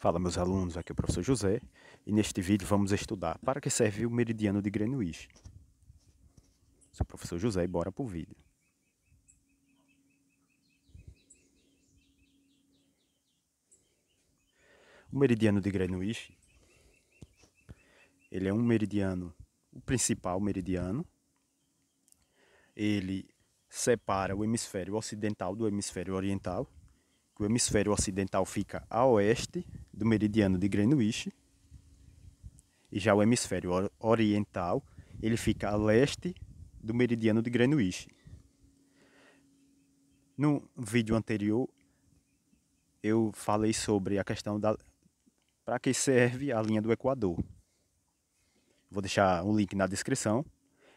Fala meus alunos, aqui é o professor José e neste vídeo vamos estudar para que serve o meridiano de Greenwich. Sou o professor José e bora para o vídeo. O meridiano de Greenwich, ele é um meridiano, o principal meridiano. Ele separa o hemisfério ocidental do hemisfério oriental que o hemisfério ocidental fica a oeste do meridiano de Greenwich, e já o hemisfério oriental ele fica a leste do meridiano de Greenwich. No vídeo anterior eu falei sobre a questão da para que serve a linha do Equador. Vou deixar um link na descrição,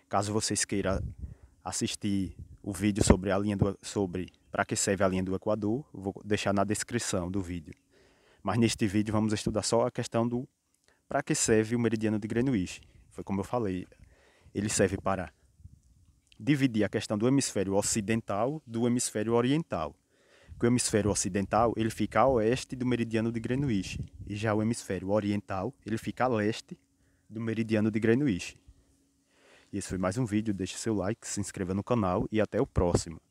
caso vocês queiram assistir o vídeo sobre a linha do sobre para que serve a linha do Equador, vou deixar na descrição do vídeo. Mas neste vídeo vamos estudar só a questão do para que serve o meridiano de Greenwich. Foi como eu falei, ele serve para dividir a questão do hemisfério ocidental do hemisfério oriental. o hemisfério ocidental ele fica a oeste do meridiano de Greenwich e já o hemisfério oriental ele fica a leste do meridiano de Greenwich. E esse foi mais um vídeo, deixe seu like, se inscreva no canal e até o próximo.